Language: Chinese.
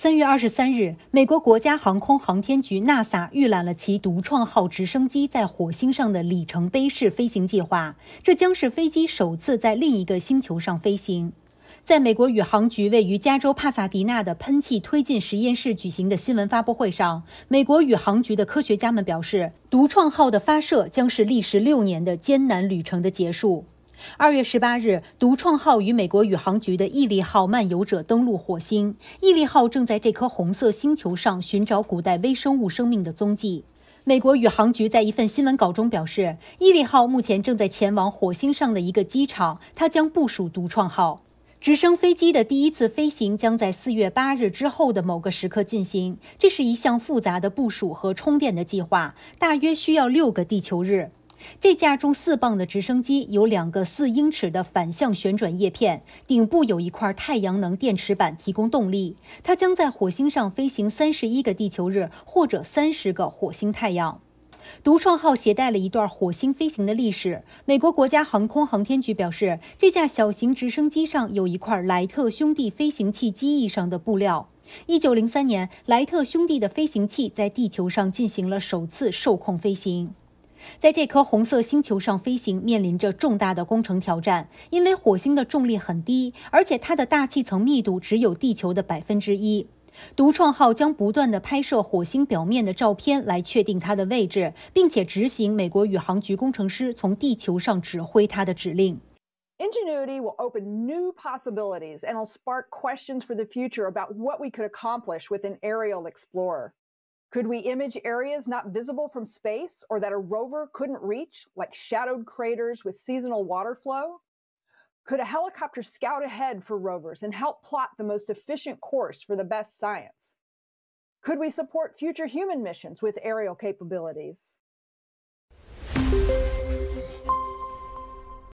三月二十三日，美国国家航空航天局 （NASA） 预览了其“独创号”直升机在火星上的里程碑式飞行计划。这将是飞机首次在另一个星球上飞行。在美国宇航局位于加州帕萨迪纳的喷气推进实验室举行的新闻发布会上，美国宇航局的科学家们表示，“独创号”的发射将是历时六年的艰难旅程的结束。二月十八日，独创号与美国宇航局的毅力号漫游者登陆火星。毅力号正在这颗红色星球上寻找古代微生物生命的踪迹。美国宇航局在一份新闻稿中表示，毅力号目前正在前往火星上的一个机场，它将部署独创号直升飞机的第一次飞行将在四月八日之后的某个时刻进行。这是一项复杂的部署和充电的计划，大约需要六个地球日。这架重四磅的直升机有两个四英尺的反向旋转叶片，顶部有一块太阳能电池板提供动力。它将在火星上飞行三十一个地球日，或者三十个火星太阳。独创号携带了一段火星飞行的历史。美国国家航空航天局表示，这架小型直升机上有一块莱特兄弟飞行器机翼上的布料。一九零三年，莱特兄弟的飞行器在地球上进行了首次受控飞行。在这颗红色星球上飞行面临着重大的工程挑战，因为火星的重力很低，而且它的大气层密度只有地球的百分之一。独创号将不断地拍摄火星表面的照片来确定它的位置，并且执行美国宇航局工程师从地球上指挥它的指令。Ingenuity will open new possibilities and will spark questions for the future about what we could accomplish with an aerial explorer. Could we image areas not visible from space or that a rover couldn't reach, like shadowed craters with seasonal water flow? Could a helicopter scout ahead for rovers and help plot the most efficient course for the best science? Could we support future human missions with aerial capabilities?